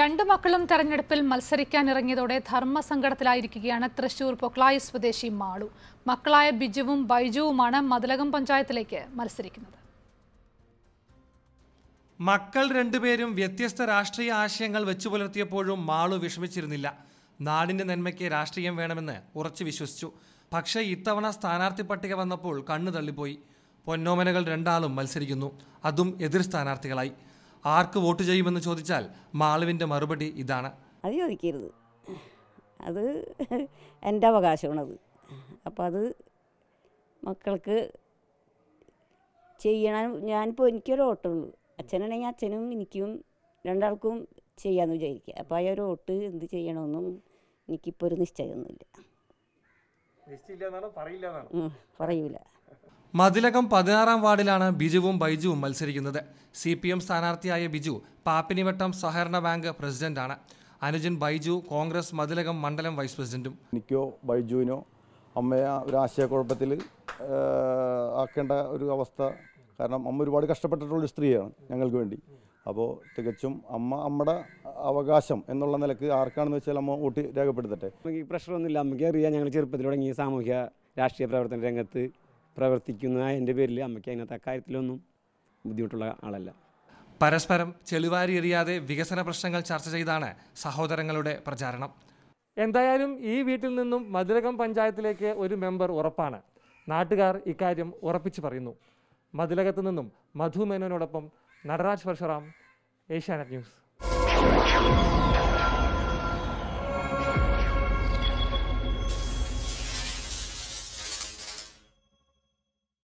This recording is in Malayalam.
രണ്ടു മക്കളും തെരഞ്ഞെടുപ്പിൽ മത്സരിക്കാനിറങ്ങിയതോടെ ധർമ്മസങ്കടത്തിലായിരിക്കുകയാണ് തൃശൂർ പൊക്ലായി സ്വദേശി മാളു മക്കളായ ബിജുവും ബൈജുവുമാണ് മതിലകം പഞ്ചായത്തിലേക്ക് മത്സരിക്കുന്നത് മക്കൾ രണ്ടുപേരും വ്യത്യസ്ത രാഷ്ട്രീയ ആശയങ്ങൾ വെച്ചു പുലർത്തിയപ്പോഴും മാളു വിഷമിച്ചിരുന്നില്ല നാടിന്റെ നന്മയ്ക്ക് രാഷ്ട്രീയം വേണമെന്ന് ഉറച്ചു വിശ്വസിച്ചു പക്ഷേ ഇത്തവണ സ്ഥാനാർത്ഥി പട്ടിക വന്നപ്പോൾ കണ്ണു തള്ളിപ്പോയി പൊന്നോമനകൾ രണ്ടാളും മത്സരിക്കുന്നു അതും എതിർ സ്ഥാനാർത്ഥികളായി ആർക്ക് വോട്ട് ചെയ്യുമെന്ന് ചോദിച്ചാൽ മാളുവിൻ്റെ മറുപടി ഇതാണ് അത് ചോദിക്കരുത് അത് എൻ്റെ അത് അപ്പോൾ അത് മക്കൾക്ക് ചെയ്യണം ഞാനിപ്പോൾ എനിക്കൊരു ഓട്ടമുള്ളൂ അച്ഛനാണെങ്കിൽ അച്ഛനും എനിക്കും രണ്ടാൾക്കും ചെയ്യാമെന്ന് വിചാരിക്കുക അപ്പോൾ ആ ഒരു ഓട്ട് എന്ത് ചെയ്യണമെന്നും എനിക്കിപ്പോൾ ഒരു നിശ്ചയമൊന്നുമില്ല പറയൂല മതിലകം പതിനാറാം വാർഡിലാണ് ബിജുവും ബൈജുവും മത്സരിക്കുന്നത് സി പി എം സ്ഥാനാർത്ഥിയായ ബിജു പാപ്പിനിവട്ടം സഹകരണ ബാങ്ക് പ്രസിഡന്റാണ് അനുജൻ ബൈജു കോൺഗ്രസ് മതിലകം മണ്ഡലം വൈസ് പ്രസിഡന്റും എനിക്കോ ബൈജുവിനോ അമ്മയെ ഒരു ആശയക്കുഴപ്പത്തിൽ ആക്കേണ്ട ഒരു അവസ്ഥ കാരണം അമ്മ ഒരുപാട് കഷ്ടപ്പെട്ടിട്ടുള്ള സ്ത്രീയാണ് ഞങ്ങൾക്ക് വേണ്ടി അപ്പോൾ തികച്ചും അമ്മ നമ്മുടെ അവകാശം എന്നുള്ള നിലക്ക് ആർക്കാണെന്ന് വെച്ചാൽ അമ്മ ഊട്ടി രേഖപ്പെടുത്തട്ടെ പ്രശ്നമൊന്നുമില്ല അമ്മയ്ക്ക് അറിയാം ഞങ്ങൾ ചെറുപ്പത്തിൽ തുടങ്ങിയ സാമൂഹ്യ രാഷ്ട്രീയ പ്രവർത്തന രംഗത്ത് പ്രവർത്തിക്കുന്നതായ എൻ്റെ പേരിൽ അമ്മയ്ക്ക് അതിനകത്ത് അക്കാര്യത്തിലൊന്നും ബുദ്ധിമുട്ടുള്ള ആളല്ല പരസ്പരം ചെളിവാരി എറിയാതെ വികസന പ്രശ്നങ്ങൾ ചർച്ച ചെയ്താണ് സഹോദരങ്ങളുടെ പ്രചാരണം എന്തായാലും ഈ വീട്ടിൽ നിന്നും മതിലകം പഞ്ചായത്തിലേക്ക് ഒരു മെമ്പർ ഉറപ്പാണ് നാട്ടുകാർ ഇക്കാര്യം ഉറപ്പിച്ചു പറയുന്നു മതിലകത്ത് നിന്നും മധു മേനോനോടൊപ്പം നടരാജ് പരശുറാം ഏഷ്യാനെറ്റ് ന്യൂസ്